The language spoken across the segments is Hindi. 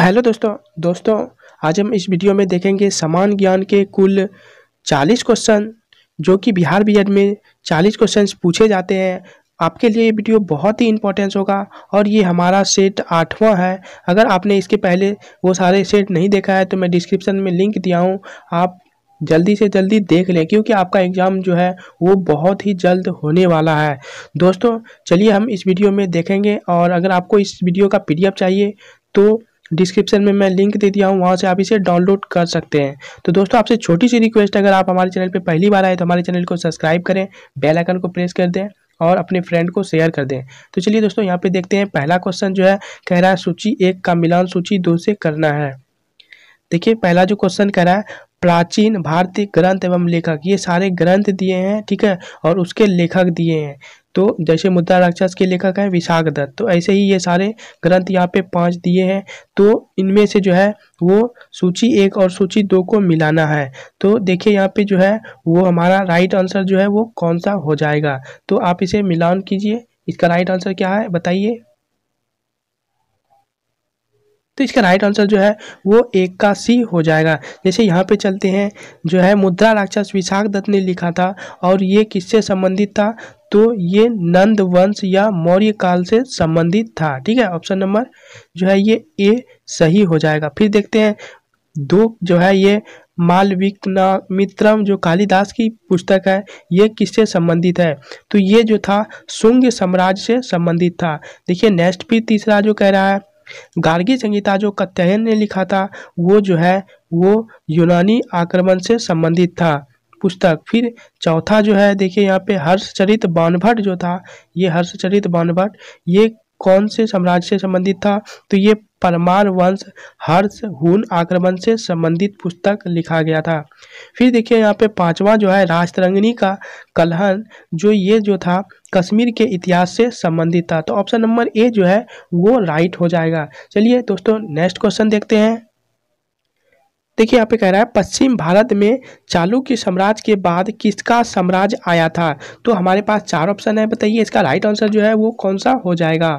हेलो दोस्तों दोस्तों आज हम इस वीडियो में देखेंगे समान ज्ञान के कुल 40 क्वेश्चन जो कि बिहार बी में 40 क्वेश्चन पूछे जाते हैं आपके लिए ये वीडियो बहुत ही इंपॉर्टेंस होगा और ये हमारा सेट आठवां है अगर आपने इसके पहले वो सारे सेट नहीं देखा है तो मैं डिस्क्रिप्शन में लिंक दिया हूँ आप जल्दी से जल्दी देख लें क्योंकि आपका एग्ज़ाम जो है वो बहुत ही जल्द होने वाला है दोस्तों चलिए हम इस वीडियो में देखेंगे और अगर आपको इस वीडियो का पी चाहिए तो डिस्क्रिप्शन में मैं लिंक दे दिया हूँ वहाँ से आप इसे डाउनलोड कर सकते हैं तो दोस्तों आपसे छोटी सी रिक्वेस्ट अगर आप हमारे चैनल पर पहली बार आए तो हमारे चैनल को सब्सक्राइब करें बेल आइकन को प्रेस कर दें और अपने फ्रेंड को शेयर कर दें तो चलिए दोस्तों यहाँ पे देखते हैं पहला क्वेश्चन जो है कह रहा है सूची एक का मिलान सूची दो से करना है देखिए पहला जो क्वेश्चन कह रहा है प्राचीन भारतीय ग्रंथ एवं लेखक ये सारे ग्रंथ दिए हैं ठीक है और उसके लेखक दिए हैं तो जैसे मुद्रा राक्षस के लेखक हैं विशाख दत्त तो ऐसे ही ये सारे ग्रंथ यहाँ पे पांच दिए हैं तो इनमें से जो है वो सूची एक और सूची दो को मिलाना है तो देखिए यहाँ पे जो है वो हमारा राइट आंसर जो है वो कौन सा हो जाएगा तो आप इसे मिलान कीजिए इसका राइट आंसर क्या है बताइए तो इसका राइट आंसर जो है वो एक का सी हो जाएगा जैसे यहाँ पे चलते हैं जो है मुद्रा राक्षस विशाख दत्त ने लिखा था और ये किससे संबंधित था तो ये नंद वंश या मौर्य काल से संबंधित था ठीक है ऑप्शन नंबर जो है ये ए सही हो जाएगा फिर देखते हैं दो जो है ये मालविक मित्रम जो कालिदास की पुस्तक है ये किससे संबंधित है तो ये जो था शुंग साम्राज्य से संबंधित था देखिए नेक्स्ट भी तीसरा जो कह रहा है गार्गी संगीता जो कत्यायन ने लिखा था वो जो है वो यूनानी आक्रमण से संबंधित था पुस्तक फिर चौथा जो है देखिए यहाँ पे हर्षचरित बानभट्ट जो था ये हर्षचरित बानभट्ट ये कौन से साम्राज्य से संबंधित था तो ये परमार वंश हर्ष हुन आक्रमण से संबंधित पुस्तक लिखा गया था फिर देखिए यहाँ पे पांचवा जो है राजतरंगिणी का कलहन जो ये जो था कश्मीर के इतिहास से संबंधित था तो ऑप्शन नंबर ए जो है वो राइट हो जाएगा चलिए दोस्तों नेक्स्ट क्वेश्चन देखते हैं देखिए यहाँ पे कह रहा है पश्चिम भारत में चालू के साम्राज्य के बाद किसका साम्राज्य आया था तो हमारे पास चार ऑप्शन है बताइए इसका राइट आंसर जो है वो कौन सा हो जाएगा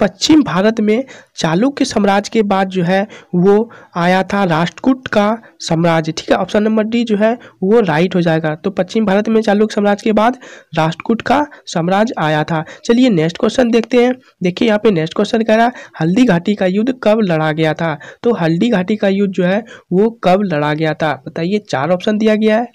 पश्चिम भारत में चालुक्य साम्राज्य के बाद जो है वो आया था राष्ट्रकूट का साम्राज्य ठीक है ऑप्शन नंबर डी जो है वो राइट हो जाएगा तो पश्चिम भारत में चालुक्य साम्राज्य के बाद राष्ट्रकूट का साम्राज्य आया था चलिए नेक्स्ट क्वेश्चन देखते हैं देखिए यहाँ पे नेक्स्ट क्वेश्चन कह रहा है हल्दी घाटी का युद्ध कब लड़ा गया था तो हल्दी घाटी का युद्ध जो है वो कब लड़ा गया था बताइए चार ऑप्शन दिया गया है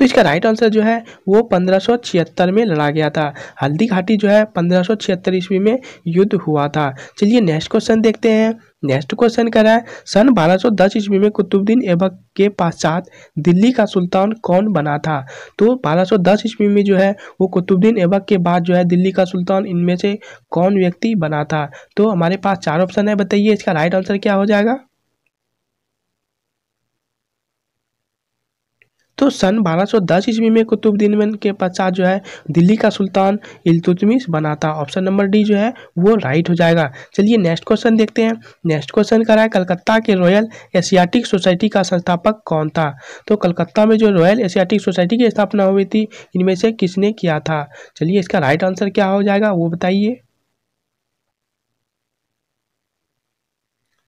तो इसका राइट आंसर जो है वो पंद्रह में लड़ा गया था हल्दी घाटी जो है पंद्रह ईस्वी में युद्ध हुआ था चलिए नेक्स्ट क्वेश्चन देखते हैं नेक्स्ट क्वेश्चन कर रहा है सन 1210 ईस्वी में कुतुबुद्दीन ऐबक के पश्चात दिल्ली का सुल्तान कौन बना था तो 1210 ईस्वी में जो है वो कुतुबुद्दीन ऐबक के बाद जो है दिल्ली का सुल्तान इनमें से कौन व्यक्ति बना था तो हमारे पास चार ऑप्शन है बताइए इसका राइट आंसर क्या हो जाएगा तो सन 1210 ईस्वी में कुतुबुद्दीन के पश्चात जो है दिल्ली का सुल्तान इल्तुतमिश बना था ऑप्शन नंबर डी जो है वो राइट हो जाएगा चलिए नेक्स्ट क्वेश्चन देखते हैं नेक्स्ट क्वेश्चन रहा है कलकत्ता के रॉयल एशियाटिक सोसाइटी का संस्थापक कौन था तो कलकत्ता में जो रॉयल एशियाटिक सोसाइटी की स्थापना हुई थी इनमें से किसने किया था चलिए इसका राइट आंसर क्या हो जाएगा वो बताइए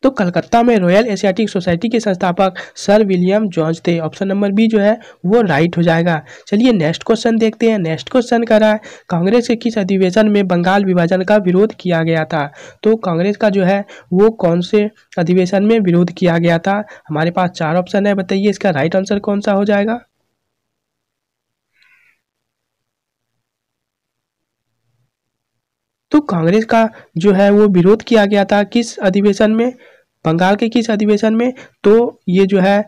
तो कलकत्ता में रॉयल एशियाटिक सोसाइटी के संस्थापक सर विलियम जॉर्ज थे ऑप्शन नंबर बी जो है वो राइट हो जाएगा चलिए नेक्स्ट क्वेश्चन देखते हैं नेक्स्ट क्वेश्चन कर रहा है कांग्रेस के किस अधिवेशन में बंगाल विभाजन का विरोध किया गया था तो कांग्रेस का जो है वो कौन से अधिवेशन में विरोध किया गया था हमारे पास चार ऑप्शन है बताइए इसका राइट आंसर कौन सा हो जाएगा तो कांग्रेस का जो है वो विरोध किया गया था किस अधिवेशन में बंगाल के किस अधिवेशन में तो ये जो है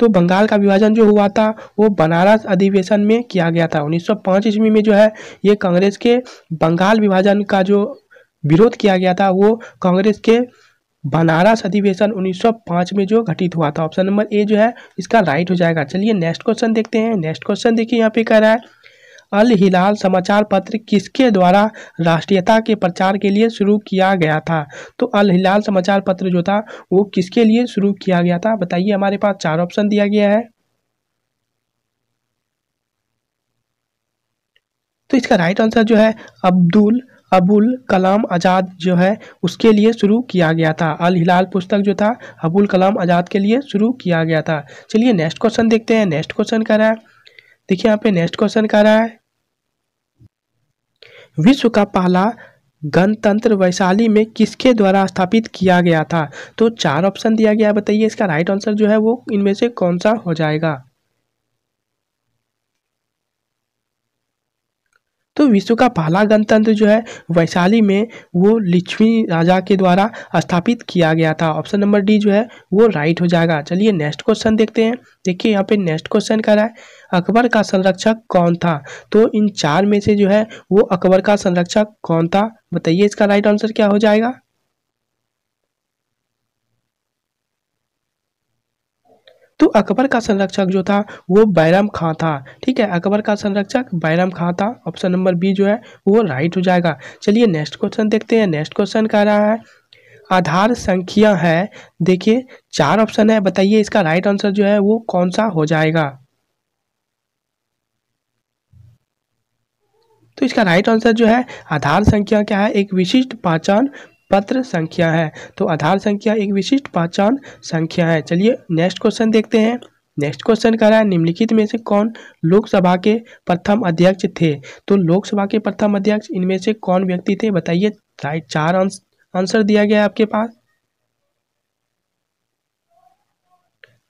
तो बंगाल का विभाजन जो हुआ था वो बनारस अधिवेशन में किया गया था 1905 ईस्वी में जो है ये कांग्रेस के बंगाल विभाजन का जो विरोध किया गया था वो कांग्रेस के बनारस अधिवेशन 1905 में जो घटित हुआ था ऑप्शन नंबर ए जो है इसका राइट हो जाएगा चलिए नेक्स्ट क्वेश्चन देखते हैं नेक्स्ट क्वेश्चन देखिए यहाँ पे कह रहा है अल हिलाल समाचार पत्र किसके द्वारा राष्ट्रीयता के प्रचार के लिए शुरू किया गया था तो अल हिलाल समाचार पत्र जो था वो किसके लिए शुरू किया गया था बताइए हमारे पास चार ऑप्शन दिया गया है तो इसका राइट आंसर जो है अब्दुल अबुल कलाम आज़ाद जो है उसके लिए शुरू किया गया था अल हिलाल पुस्तक जो था अबुल कलाम आज़ाद के लिए शुरू किया गया था चलिए नेक्स्ट क्वेश्चन देखते हैं नेक्स्ट क्वेश्चन कह रहा है देखिए यहाँ पे नेक्स्ट क्वेश्चन कह रहा है विश्व का पहला गणतंत्र वैशाली में किसके द्वारा स्थापित किया गया था तो चार ऑप्शन दिया गया है बताइए इसका राइट आंसर जो है वो इनमें से कौन सा हो जाएगा दोस्तों विश्व का पहला गणतंत्र जो है वैशाली में वो लिच्छवी राजा के द्वारा स्थापित किया गया था ऑप्शन नंबर डी जो है वो राइट हो जाएगा चलिए नेक्स्ट क्वेश्चन देखते हैं देखिए यहाँ पे नेक्स्ट क्वेश्चन कर रहा है अकबर का संरक्षक कौन था तो इन चार में से जो है वो अकबर का संरक्षक कौन था बताइए इसका राइट आंसर क्या हो जाएगा तो अकबर का संरक्षक जो था वो बैरम खां था ठीक है अकबर का संरक्षक बैरम खां था ऑप्शन नंबर बी जो है वो राइट हो जाएगा चलिए नेक्स्ट क्वेश्चन देखते हैं नेक्स्ट क्वेश्चन कह रहा है आधार संख्या है देखिए चार ऑप्शन है बताइए इसका राइट आंसर जो है वो कौन सा हो जाएगा तो इसका राइट आंसर जो है आधार संख्या क्या है एक विशिष्ट पहचान पत्र संख्या है तो आधार संख्या एक विशिष्ट पहचान संख्या है चलिए नेक्स्ट क्वेश्चन देखते हैं नेक्स्ट क्वेश्चन कह रहा है निम्नलिखित में से कौन लोकसभा के प्रथम अध्यक्ष थे तो लोकसभा के प्रथम अध्यक्ष इनमें से कौन व्यक्ति थे बताइए राइट चार आंसर दिया गया है आपके पास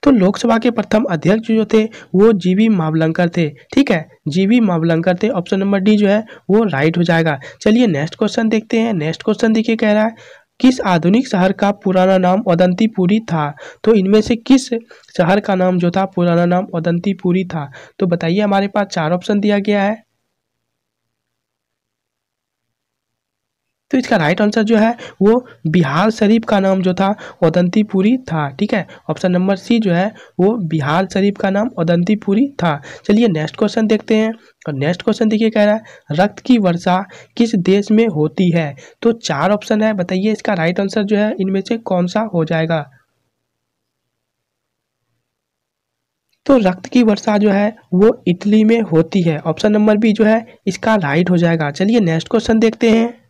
तो लोकसभा के प्रथम अध्यक्ष जो थे वो जीवी मावलंकर थे ठीक है जीवी मावलंकर थे ऑप्शन नंबर डी जो है वो राइट हो जाएगा चलिए नेक्स्ट क्वेश्चन देखते हैं नेक्स्ट क्वेश्चन देखिए कह रहा है किस आधुनिक शहर का पुराना नाम ओदंतीपुरी था तो इनमें से किस शहर का नाम जो था पुराना नाम ओदंतीपुरी था तो बताइए हमारे पास चार ऑप्शन दिया गया है तो इसका राइट आंसर जो है वो बिहार शरीफ का नाम जो था ओदंतीपुरी था ठीक है ऑप्शन नंबर सी जो है वो बिहार शरीफ का नाम ओदंतीपुरी था चलिए नेक्स्ट क्वेश्चन देखते हैं और नेक्स्ट क्वेश्चन देखिए कह रहा है रक्त की वर्षा किस देश में होती है तो चार ऑप्शन है बताइए इसका राइट आंसर जो है इनमें से कौन सा हो जाएगा तो रक्त की वर्षा जो है वो इटली में होती है ऑप्शन नंबर बी जो है इसका राइट हो जाएगा चलिए नेक्स्ट क्वेश्चन देखते हैं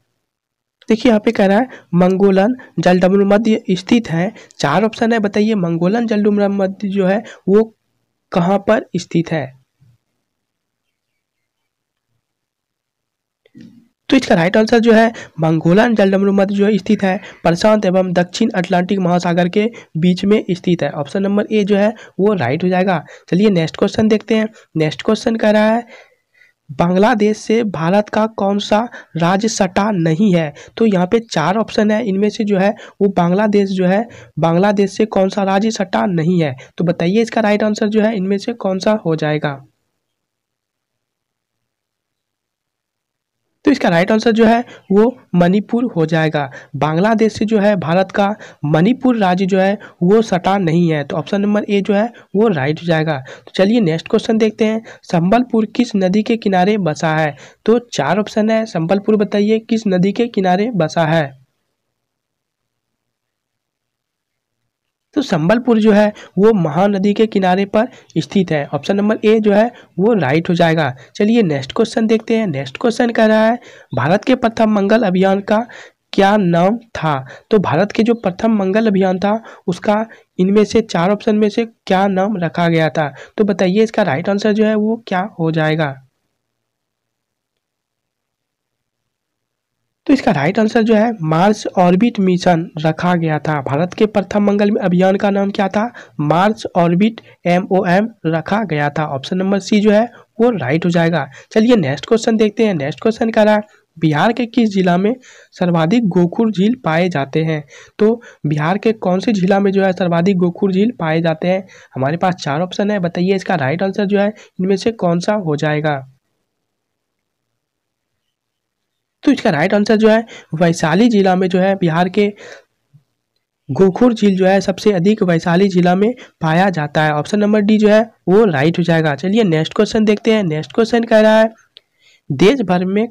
देखिए यहाँ पे कह रहा है मंगोलन जलडमरू मध्य स्थित है चार ऑप्शन है बताइए मंगोलन जलडमरू मध्य जो है वो कहाँ पर स्थित है तो इसका राइट आंसर जो है मंगोलन जलडमरू मध्य जो है स्थित है प्रशांत एवं दक्षिण अटलांटिक महासागर के बीच में स्थित है ऑप्शन नंबर ए जो है वो राइट हो जाएगा चलिए नेक्स्ट क्वेश्चन देखते हैं नेक्स्ट क्वेश्चन कह रहा है बांग्लादेश से भारत का कौन सा राज्य सटा नहीं है तो यहाँ पे चार ऑप्शन है इनमें से जो है वो बांग्लादेश जो है बांग्लादेश से कौन सा राज्य सटा नहीं है तो बताइए इसका राइट आंसर जो है इनमें से कौन सा हो जाएगा तो इसका राइट आंसर जो है वो मणिपुर हो जाएगा बांग्लादेश से जो है भारत का मणिपुर राज्य जो है वो सटा नहीं है तो ऑप्शन नंबर ए जो है वो राइट हो जाएगा तो चलिए नेक्स्ट क्वेश्चन देखते हैं संबलपुर किस नदी के किनारे बसा है तो चार ऑप्शन है संबलपुर बताइए किस नदी के किनारे बसा है तो संबलपुर जो है वो महानदी के किनारे पर स्थित है ऑप्शन नंबर ए जो है वो राइट हो जाएगा चलिए नेक्स्ट क्वेश्चन देखते हैं नेक्स्ट क्वेश्चन कह रहा है भारत के प्रथम मंगल अभियान का क्या नाम था तो भारत के जो प्रथम मंगल अभियान था उसका इनमें से चार ऑप्शन में से क्या नाम रखा गया था तो बताइए इसका राइट आंसर जो है वो क्या हो जाएगा तो इसका राइट आंसर जो है मार्स ऑर्बिट मिशन रखा गया था भारत के प्रथम मंगल अभियान का नाम क्या था Mars orbit M O M रखा गया था ऑप्शन नंबर सी जो है वो राइट हो जाएगा चलिए नेक्स्ट क्वेश्चन देखते हैं नेक्स्ट क्वेश्चन कह रहा है बिहार के किस जिला में सर्वाधिक गोखुर झील पाए जाते हैं तो बिहार के कौन से जिला में जो है सर्वाधिक गोखुर झील पाए जाते हैं हमारे पास चार ऑप्शन है बताइए इसका राइट आंसर जो है इनमें से कौन सा हो जाएगा तो इसका राइट आंसर जो है वैशाली जिला में जो है बिहार के गोखुर झील जो है सबसे अधिक वैशाली जिला में पाया जाता है ऑप्शन नंबर डी जो है वो राइट हो जाएगा चलिए नेक्स्ट क्वेश्चन देखते हैं नेक्स्ट क्वेश्चन कह रहा है देश भर में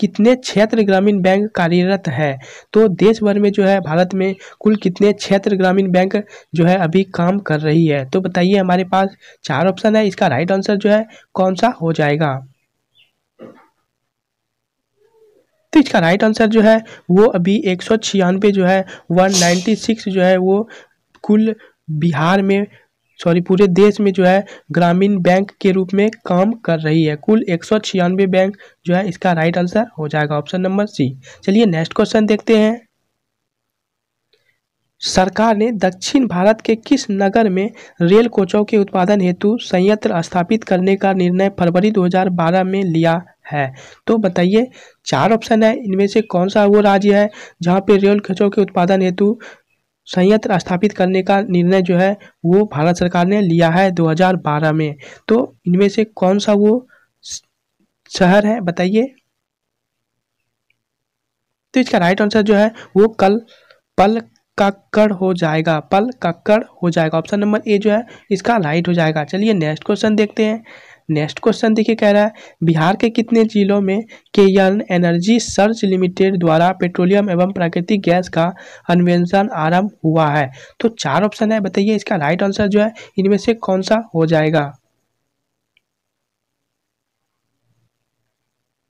कितने क्षेत्र ग्रामीण बैंक कार्यरत है तो देश भर में जो है भारत में कुल कितने क्षेत्र ग्रामीण बैंक जो है अभी काम कर रही है तो बताइए हमारे पास चार ऑप्शन है इसका राइट आंसर जो है कौन सा हो जाएगा तो इसका राइट आंसर जो है वो अभी एक सौ छियानवे जो है वन नाइन्टी सिक्स जो है वो कुल बिहार में सॉरी पूरे देश में जो है ग्रामीण बैंक के रूप में काम कर रही है कुल एक सौ छियानवे बैंक जो है इसका राइट आंसर हो जाएगा ऑप्शन नंबर सी चलिए नेक्स्ट क्वेश्चन देखते हैं सरकार ने दक्षिण भारत के किस नगर में रेल कोचों के उत्पादन हेतु संयंत्र स्थापित करने का निर्णय फरवरी 2012 में लिया है तो बताइए चार ऑप्शन है इनमें से कौन सा वो राज्य है जहाँ पे रेल खचों के उत्पादन हेतु संयंत्र स्थापित करने का निर्णय जो है वो भारत सरकार ने लिया है 2012 में तो इनमें से कौन सा वो शहर है बताइए तो इसका राइट आंसर जो है वो कल पल काकड़ हो जाएगा पल काकड़ हो जाएगा ऑप्शन नंबर ए जो है इसका राइट हो जाएगा चलिए नेक्स्ट क्वेश्चन देखते हैं नेक्स्ट क्वेश्चन देखिए कह रहा है बिहार के कितने जिलों में केयन एनर्जी सर्च लिमिटेड द्वारा पेट्रोलियम एवं प्राकृतिक गैस का अन्वेषण आरंभ हुआ है तो चार ऑप्शन है बताइए इसका राइट आंसर जो है इनमें से कौन सा हो जाएगा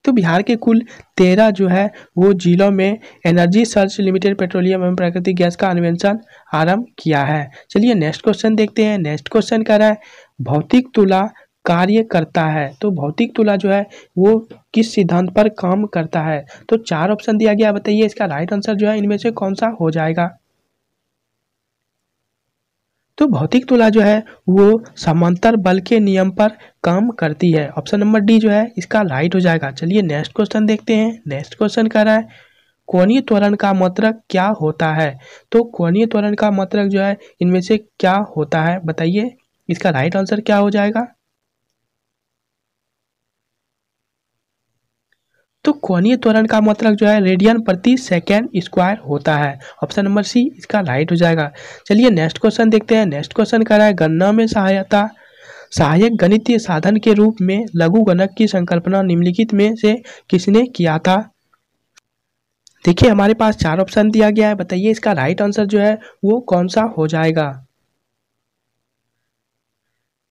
तो बिहार के कुल तेरह जो है वो जिलों में एनर्जी सर्च लिमिटेड पेट्रोलियम एवं प्राकृतिक गैस का अन्वेषण आरंभ किया है चलिए नेक्स्ट क्वेश्चन देखते हैं नेक्स्ट क्वेश्चन कह रहा है भौतिक तुला कार्य करता है तो भौतिक तुला जो है वो किस सिद्धांत पर काम करता है तो चार ऑप्शन दिया गया बताइए इसका राइट आंसर जो है इनमें से कौन सा हो जाएगा तो भौतिक तुला जो है वो समांतर बल के नियम पर काम करती है ऑप्शन नंबर डी जो है इसका राइट हो जाएगा चलिए नेक्स्ट क्वेश्चन देखते हैं नेक्स्ट क्वेश्चन कह रहा है कोणीय त्वरण का मात्रक क्या होता है तो कोणीय त्वरण का मात्रक जो है इनमें से क्या होता है बताइए इसका राइट आंसर क्या हो जाएगा तो कोणीय त्वरण का मतलब जो है रेडियन प्रति सेकेंड स्क्वायर होता है ऑप्शन नंबर सी इसका राइट हो जाएगा चलिए नेक्स्ट क्वेश्चन देखते हैं नेक्स्ट क्वेश्चन कह रहा है गणना में सहायता सहायक गणितीय साधन के रूप में लघु गणक की संकल्पना निम्नलिखित में से किसने किया था देखिए हमारे पास चार ऑप्शन दिया गया है बताइए इसका राइट आंसर जो है वो कौन सा हो जाएगा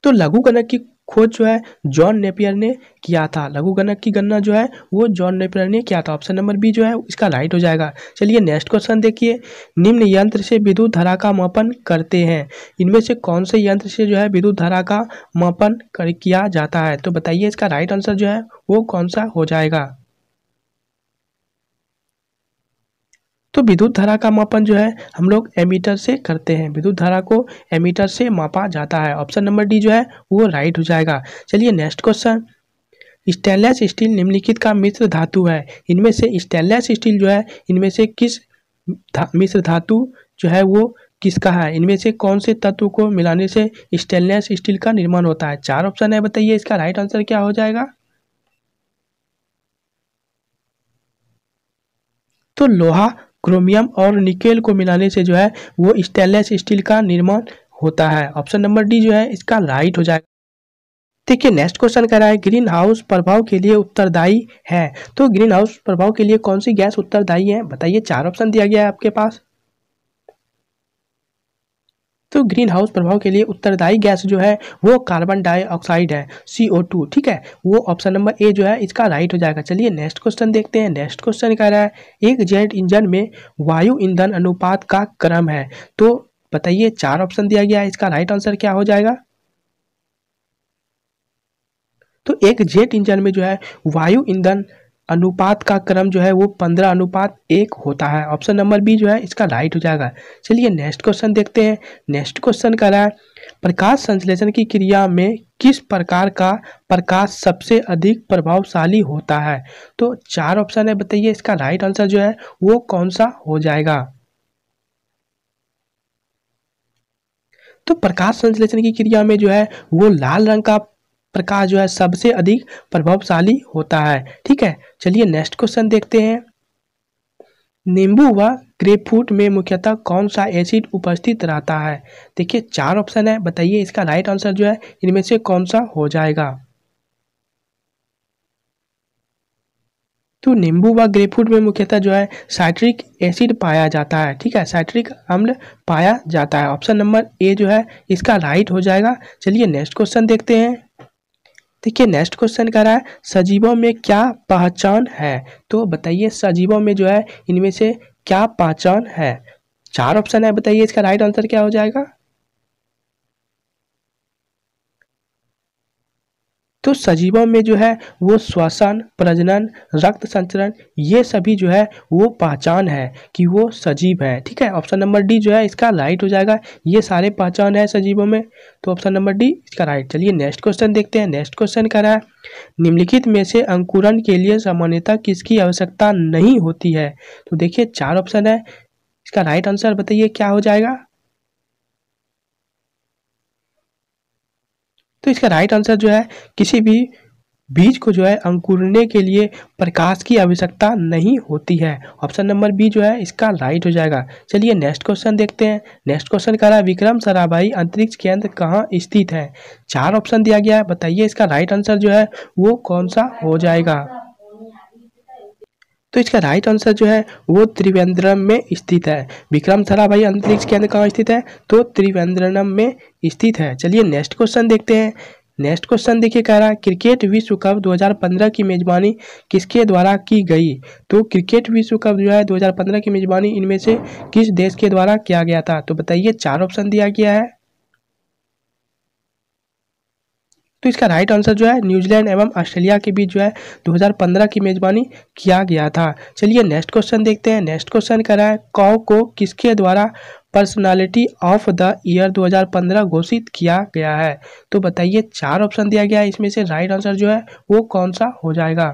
तो लघु गणक की खोज जो है जॉन नेपियर ने किया था लघु गणक की गणना जो है वो जॉन नेपियर ने किया था ऑप्शन नंबर बी जो है इसका राइट हो जाएगा चलिए नेक्स्ट क्वेश्चन देखिए निम्न यंत्र से विद्युत धारा का मापन करते हैं इनमें से कौन से यंत्र से जो है विद्युत धारा का मापन कर किया जाता है तो बताइए इसका राइट आंसर जो है वो कौन सा हो जाएगा तो विद्युत धारा का मापन जो है हम लोग एमीटर से करते हैं विद्युत धारा को एमीटर से मापा जाता है ऑप्शन नंबर डी जो है वो राइट हो जाएगा चलिए नेक्स्ट क्वेश्चन स्टेनलेस स्टील निम्नलिखित का मिश्र धातु है इनमें से स्टेनलेस स्टील जो है इनमें से किस धा, मिश्र धातु जो है वो किसका है इनमें से कौन से तत्व को मिलाने से स्टेनलेस स्टील का निर्माण होता है चार ऑप्शन है बताइए इसका राइट आंसर क्या हो जाएगा तो लोहा क्रोमियम और निकेल को मिलाने से जो है वो स्टेनलेस स्टील का निर्माण होता है ऑप्शन नंबर डी जो है इसका राइट हो जाएगा देखिए नेक्स्ट क्वेश्चन कह रहा है ग्रीन हाउस प्रभाव के लिए उत्तरदायी है तो ग्रीन हाउस प्रभाव के लिए कौन सी गैस उत्तरदायी है बताइए चार ऑप्शन दिया गया है आपके पास तो ग्रीन हाउस प्रभाव के लिए उत्तरदायी गैस जो है वो कार्बन डाइऑक्साइड है सी ओ टू ठीक है वो ऑप्शन नंबर ए जो है इसका राइट हो जाएगा चलिए नेक्स्ट क्वेश्चन देखते हैं नेक्स्ट क्वेश्चन कह रहा है एक जेट इंजन में वायु ईंधन अनुपात का क्रम है तो बताइए चार ऑप्शन दिया गया है इसका राइट आंसर क्या हो जाएगा तो एक जेट इंजन में जो है वायु ईंधन अनुपात का क्रम जो है वो पंद्रह अनुपात एक होता है ऑप्शन नंबर बी जो है इसका राइट हो जाएगा चलिए नेक्स्ट क्वेश्चन देखते हैं नेक्स्ट क्वेश्चन कह रहा है प्रकाश संश्लेषण की क्रिया में किस प्रकार का प्रकाश सबसे अधिक प्रभावशाली होता है तो चार ऑप्शन है बताइए इसका राइट आंसर जो है वो कौन सा हो जाएगा तो प्रकाश संश्लेषण की क्रिया में जो है वो लाल रंग का प्रकाश जो है सबसे अधिक प्रभावशाली होता है ठीक है चलिए नेक्स्ट क्वेश्चन देखते हैं नींबू व ग्रेपफ्रूट में मुख्यतः कौन सा एसिड उपस्थित रहता है देखिए चार ऑप्शन है बताइए इसका राइट आंसर जो है इनमें से कौन सा हो जाएगा तो नींबू व ग्रेपफ्रूट में मुख्यतः जो है साइट्रिक एसिड पाया जाता है ठीक है साइट्रिक अम्ल पाया जाता है ऑप्शन नंबर ए जो है इसका राइट हो जाएगा चलिए नेक्स्ट क्वेश्चन देखते हैं देखिए नेक्स्ट क्वेश्चन कह रहा है सजीवों में क्या पहचान है तो बताइए सजीवों में जो है इनमें से क्या पहचान है चार ऑप्शन है बताइए इसका राइट आंसर क्या हो जाएगा तो सजीवों में जो है वो श्वसन प्रजनन रक्त संचरण ये सभी जो है वो पहचान है कि वो सजीव है ठीक है ऑप्शन नंबर डी जो है इसका राइट हो जाएगा ये सारे पहचान है सजीवों में तो ऑप्शन नंबर डी इसका राइट चलिए नेक्स्ट क्वेश्चन देखते हैं नेक्स्ट क्वेश्चन कह रहा है निम्नलिखित में से अंकुरण के लिए सामान्यतः किसकी आवश्यकता नहीं होती है तो देखिए चार ऑप्शन है इसका राइट आंसर बताइए क्या हो जाएगा तो इसका राइट आंसर जो है किसी भी बीज को जो है अंकुरने के लिए प्रकाश की आवश्यकता नहीं होती है ऑप्शन नंबर बी जो है इसका राइट हो जाएगा चलिए नेक्स्ट क्वेश्चन देखते हैं नेक्स्ट क्वेश्चन कह रहा है विक्रम सराभाई अंतरिक्ष केंद्र कहाँ स्थित है चार ऑप्शन दिया गया है बताइए इसका राइट आंसर जो है वो कौन सा हो जाएगा तो इसका राइट आंसर जो है वो त्रिवेंद्रम में स्थित है विक्रम भाई अंतरिक्ष केंद्र कहाँ स्थित है तो त्रिवेंद्रम में स्थित है चलिए नेक्स्ट क्वेश्चन देखते हैं नेक्स्ट क्वेश्चन देखिए कह रहा है क्रिकेट विश्व कप 2015 की मेज़बानी किसके द्वारा की गई तो क्रिकेट विश्व कप जो है 2015 की मेज़बानी इनमें से किस देश के द्वारा किया गया था तो बताइए चार ऑप्शन दिया गया है तो इसका राइट आंसर जो है न्यूजीलैंड एवं ऑस्ट्रेलिया के बीच जो है 2015 की मेज़बानी किया गया था चलिए नेक्स्ट क्वेश्चन देखते हैं नेक्स्ट क्वेश्चन कर रहा है कौ को किसके द्वारा पर्सनालिटी ऑफ द ईयर 2015 घोषित किया गया है तो बताइए चार ऑप्शन दिया गया है इसमें से राइट आंसर जो है वो कौन सा हो जाएगा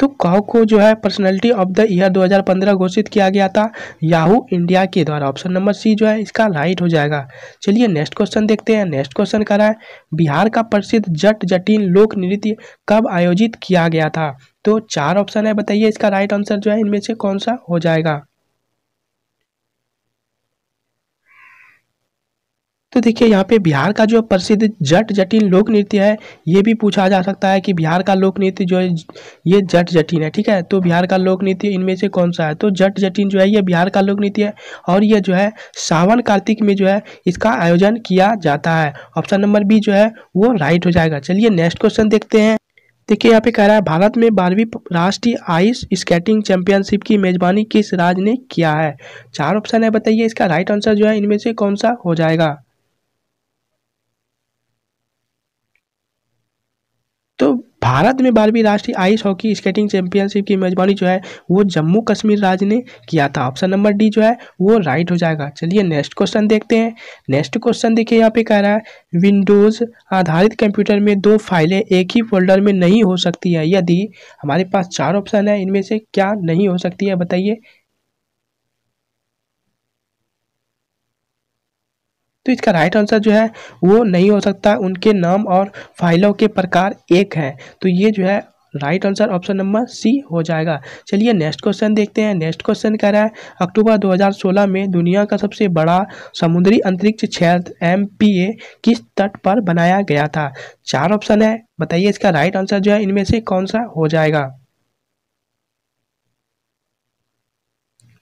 तो काउ को जो है पर्सनैलिटी ऑफ द ईयर 2015 घोषित किया गया था याहू इंडिया के द्वारा ऑप्शन नंबर सी जो है इसका राइट हो जाएगा चलिए नेक्स्ट क्वेश्चन देखते हैं नेक्स्ट क्वेश्चन कह रहा है बिहार का प्रसिद्ध जट जटिन लोक नृत्य कब आयोजित किया गया था तो चार ऑप्शन है बताइए इसका राइट आंसर जो है इनमें से कौन सा हो जाएगा तो देखिए यहाँ पे बिहार का जो प्रसिद्ध जट जटिन लोक नृत्य है ये भी पूछा जा सकता है कि बिहार का लोक नृत्य जो है ये जट जटिन है ठीक है तो बिहार का लोक नृत्य इनमें से कौन सा है तो जट जटिन जो है ये बिहार का लोक नृत्य है और ये जो है सावन कार्तिक में जो है इसका आयोजन किया जाता है ऑप्शन नंबर बी जो है वो राइट हो जाएगा चलिए नेक्स्ट क्वेश्चन देखते हैं देखिए यहाँ पे कह रहा है भारत में बारहवीं राष्ट्रीय आइस स्केटिंग चैंपियनशिप की मेजबानी किस राज्य ने किया है चार ऑप्शन है बताइए इसका राइट आंसर जो है इनमें से कौन सा हो जाएगा भारत में बारहवीं राष्ट्रीय आइस हॉकी स्केटिंग चैंपियनशिप की मेजबानी जो है वो जम्मू कश्मीर राज्य ने किया था ऑप्शन नंबर डी जो है वो राइट हो जाएगा चलिए नेक्स्ट क्वेश्चन देखते हैं नेक्स्ट क्वेश्चन देखिए यहाँ पे कह रहा है विंडोज आधारित कंप्यूटर में दो फाइलें एक ही फोल्डर में नहीं हो सकती है यदि हमारे पास चार ऑप्शन है इनमें से क्या नहीं हो सकती है बताइए तो इसका राइट आंसर जो है वो नहीं हो सकता उनके नाम और फाइलों के प्रकार एक हैं तो ये जो है right answer option number C हो जाएगा चलिए नेक्स्ट क्वेश्चन देखते हैं नेक्स्ट क्वेश्चन कह रहा है अक्टूबर 2016 में दुनिया का सबसे बड़ा समुद्री अंतरिक्ष क्षेत्र एम किस तट पर बनाया गया था चार ऑप्शन है बताइए इसका राइट आंसर जो है इनमें से कौन सा हो जाएगा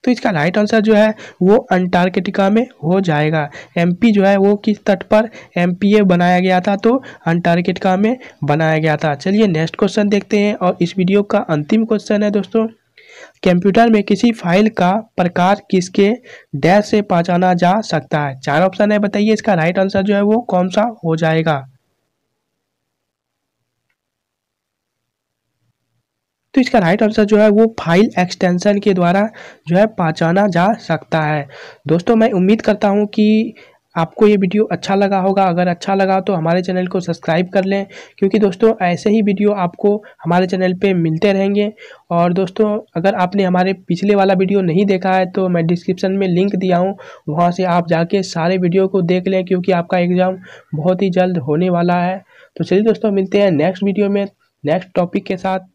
तो इसका राइट आंसर जो है वो अंटार्कटिका में हो जाएगा एमपी जो है वो किस तट पर एमपीए बनाया गया था तो अंटार्कटिका में बनाया गया था चलिए नेक्स्ट क्वेश्चन देखते हैं और इस वीडियो का अंतिम क्वेश्चन है दोस्तों कंप्यूटर में किसी फाइल का प्रकार किसके डैश से पहचाना जा सकता है चार ऑप्शन है बताइए इसका राइट आंसर जो है वो कौन सा हो जाएगा तो इसका राइट आंसर जो है वो फाइल एक्सटेंशन के द्वारा जो है पहचाना जा सकता है दोस्तों मैं उम्मीद करता हूँ कि आपको ये वीडियो अच्छा लगा होगा अगर अच्छा लगा तो हमारे चैनल को सब्सक्राइब कर लें क्योंकि दोस्तों ऐसे ही वीडियो आपको हमारे चैनल पे मिलते रहेंगे और दोस्तों अगर आपने हमारे पिछले वाला वीडियो नहीं देखा है तो मैं डिस्क्रिप्शन में लिंक दिया हूँ वहाँ से आप जाके सारे वीडियो को देख लें क्योंकि आपका एग्ज़ाम बहुत ही जल्द होने वाला है तो चलिए दोस्तों मिलते हैं नेक्स्ट वीडियो में नेक्स्ट टॉपिक के साथ